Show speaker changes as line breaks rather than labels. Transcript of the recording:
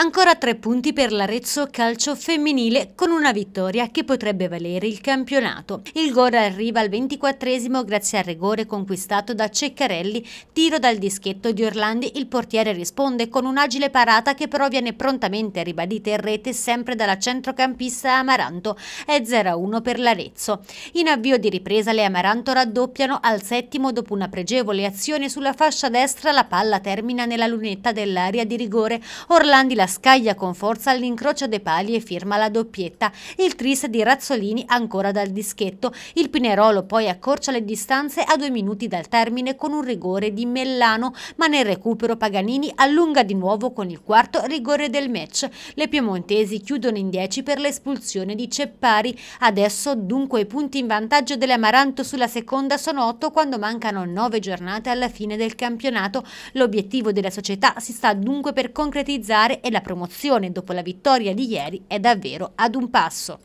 Ancora tre punti per l'Arezzo calcio femminile con una vittoria che potrebbe valere il campionato. Il gol arriva al 24 grazie al rigore conquistato da Ceccarelli, tiro dal dischetto di Orlandi, il portiere risponde con un'agile parata che però viene prontamente ribadita in rete sempre dalla centrocampista Amaranto, è 0-1 per l'Arezzo. In avvio di ripresa le Amaranto raddoppiano al settimo dopo una pregevole azione sulla fascia destra, la palla termina nella lunetta dell'area di rigore, Orlandi la scaglia con forza all'incrocio dei pali e firma la doppietta. Il tris di Razzolini ancora dal dischetto. Il Pinerolo poi accorcia le distanze a due minuti dal termine con un rigore di Mellano, ma nel recupero Paganini allunga di nuovo con il quarto rigore del match. Le piemontesi chiudono in 10 per l'espulsione di Ceppari. Adesso dunque i punti in vantaggio dell'Amaranto sulla seconda sono 8 quando mancano 9 giornate alla fine del campionato. L'obiettivo della società si sta dunque per concretizzare e la la promozione dopo la vittoria di ieri è davvero ad un passo.